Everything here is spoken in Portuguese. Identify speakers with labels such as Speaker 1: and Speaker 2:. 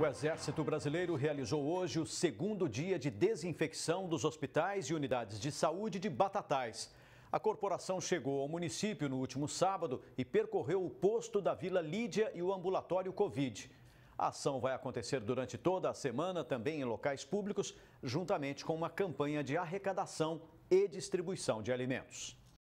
Speaker 1: O Exército Brasileiro realizou hoje o segundo dia de desinfecção dos hospitais e unidades de saúde de Batatais. A corporação chegou ao município no último sábado e percorreu o posto da Vila Lídia e o ambulatório Covid. A ação vai acontecer durante toda a semana, também em locais públicos, juntamente com uma campanha de arrecadação e distribuição de alimentos.